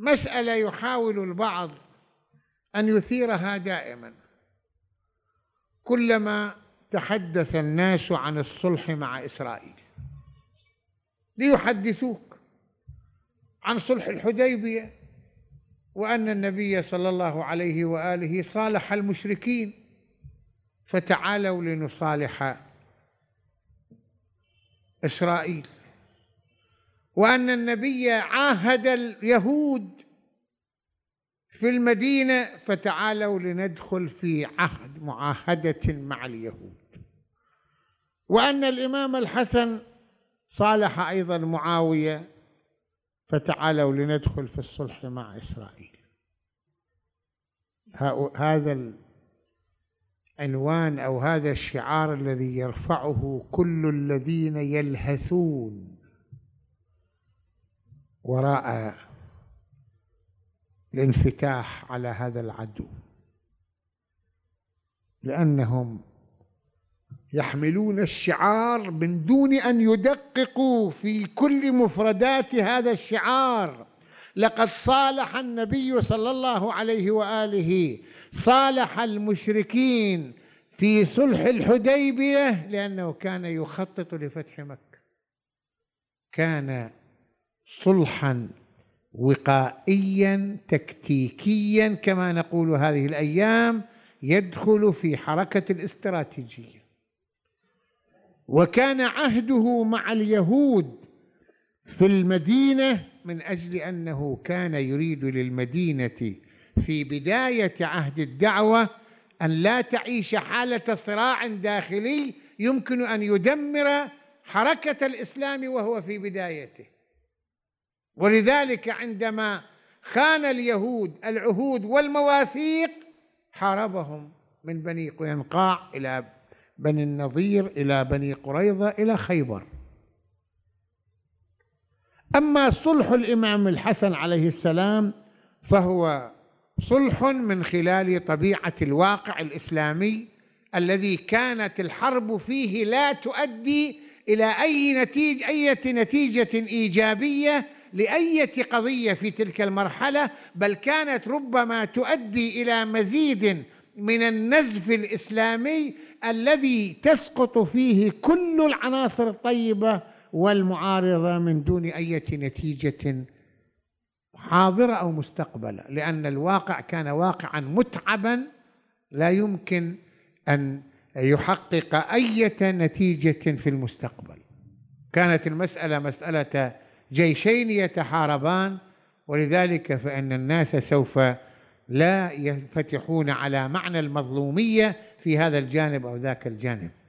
مسألة يحاول البعض أن يثيرها دائما كلما تحدث الناس عن الصلح مع إسرائيل ليحدثوك عن صلح الحديبية وأن النبي صلى الله عليه وآله صالح المشركين فتعالوا لنصالح إسرائيل وأن النبي عاهد اليهود في المدينة فتعالوا لندخل في عهد معاهدة مع اليهود وأن الإمام الحسن صالح أيضا معاوية فتعالوا لندخل في الصلح مع إسرائيل هذا العنوان أو هذا الشعار الذي يرفعه كل الذين يلهثون وراء الانفتاح على هذا العدو لأنهم يحملون الشعار من دون أن يدققوا في كل مفردات هذا الشعار لقد صالح النبي صلى الله عليه وآله صالح المشركين في صلح الحديبية لأنه كان يخطط لفتح مكة كان صلحا وقائيا تكتيكيا كما نقول هذه الايام يدخل في حركه الاستراتيجيه وكان عهده مع اليهود في المدينه من اجل انه كان يريد للمدينه في بدايه عهد الدعوه ان لا تعيش حاله صراع داخلي يمكن ان يدمر حركه الاسلام وهو في بدايته ولذلك عندما خان اليهود العهود والمواثيق حاربهم من بني قينقاع إلى بني النظير إلى بني قريظة إلى خيبر أما صلح الإمام الحسن عليه السلام فهو صلح من خلال طبيعة الواقع الإسلامي الذي كانت الحرب فيه لا تؤدي إلى أي نتيجة, أي نتيجة إيجابية لأية قضية في تلك المرحلة بل كانت ربما تؤدي إلى مزيد من النزف الإسلامي الذي تسقط فيه كل العناصر الطيبة والمعارضة من دون أي نتيجة حاضرة أو مستقبلة لأن الواقع كان واقعا متعبا لا يمكن أن يحقق أي نتيجة في المستقبل كانت المسألة مسألة جيشين يتحاربان ولذلك فإن الناس سوف لا ينفتحون على معنى المظلومية في هذا الجانب أو ذاك الجانب